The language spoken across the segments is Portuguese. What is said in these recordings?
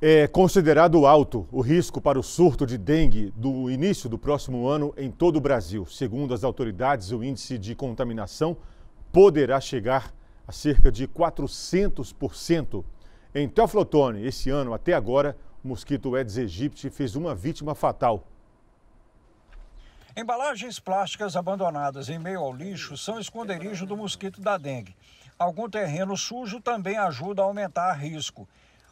É considerado alto o risco para o surto de dengue do início do próximo ano em todo o Brasil. Segundo as autoridades, o índice de contaminação poderá chegar a cerca de 400%. Em Teoflotone, esse ano até agora, o mosquito Aedes aegypti fez uma vítima fatal. Embalagens plásticas abandonadas em meio ao lixo são esconderijo do mosquito da dengue. Algum terreno sujo também ajuda a aumentar risco.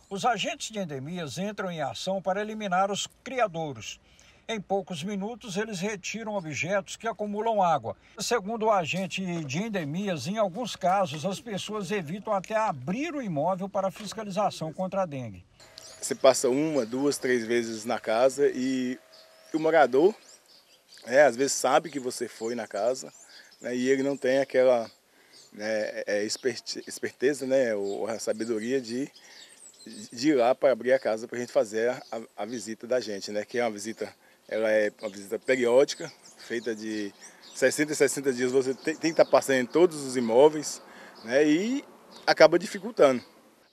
Os agentes de endemias entram em ação para eliminar os criadouros. Em poucos minutos, eles retiram objetos que acumulam água. Segundo o agente de endemias, em alguns casos, as pessoas evitam até abrir o imóvel para fiscalização contra a dengue. Você passa uma, duas, três vezes na casa e o morador, né, às vezes, sabe que você foi na casa né, e ele não tem aquela né, é, é, esperteza, né, ou a sabedoria de de lá para abrir a casa para a gente fazer a, a, visita da gente, né? Que é uma visita, ela é uma visita periódica, feita de 60 e 60 dias você tem, tem que estar tá passando em todos os imóveis, né? E acaba dificultando.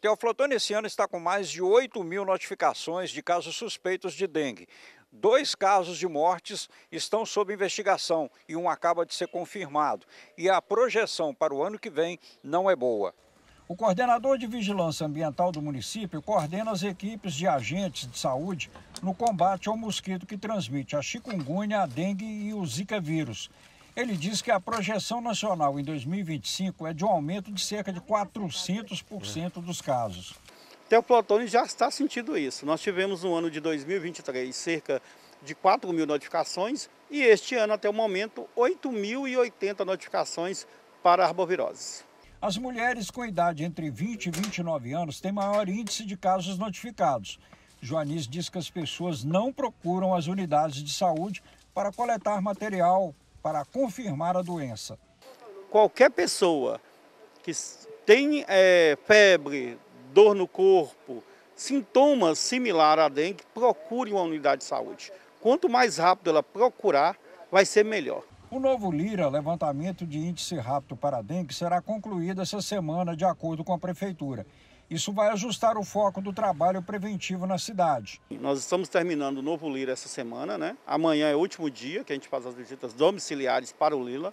Teoflotone esse ano está com mais de 8 mil notificações de casos suspeitos de dengue. Dois casos de mortes estão sob investigação e um acaba de ser confirmado. E a projeção para o ano que vem não é boa. O coordenador de vigilância ambiental do município coordena as equipes de agentes de saúde no combate ao mosquito que transmite a chikungunya, a dengue e o zika vírus. Ele diz que a projeção nacional em 2025 é de um aumento de cerca de 400% dos casos. Até o já está sentindo isso. Nós tivemos no ano de 2023 cerca de 4 mil notificações e este ano, até o momento, 8.080 notificações para arboviroses. As mulheres com idade entre 20 e 29 anos têm maior índice de casos notificados. Joanice diz que as pessoas não procuram as unidades de saúde para coletar material para confirmar a doença. Qualquer pessoa que tem é, febre, dor no corpo, sintomas similares à dengue, procure uma unidade de saúde. Quanto mais rápido ela procurar, vai ser melhor. O novo Lira, levantamento de índice rápido para dengue, será concluído essa semana, de acordo com a Prefeitura. Isso vai ajustar o foco do trabalho preventivo na cidade. Nós estamos terminando o novo Lira essa semana, né? Amanhã é o último dia que a gente faz as visitas domiciliares para o Lila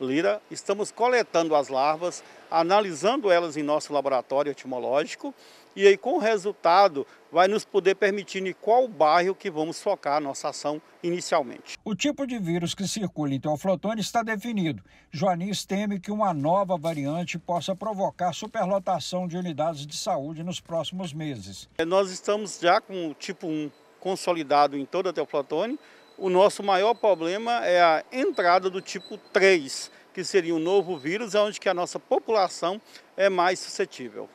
lira, estamos coletando as larvas, analisando elas em nosso laboratório etimológico e aí com o resultado vai nos poder permitir em qual bairro que vamos focar a nossa ação inicialmente. O tipo de vírus que circula em Teoflotone está definido. Joanis teme que uma nova variante possa provocar superlotação de unidades de saúde nos próximos meses. Nós estamos já com o tipo 1 consolidado em toda a Teoflotone, o nosso maior problema é a entrada do tipo 3, que seria um novo vírus, onde que a nossa população é mais suscetível.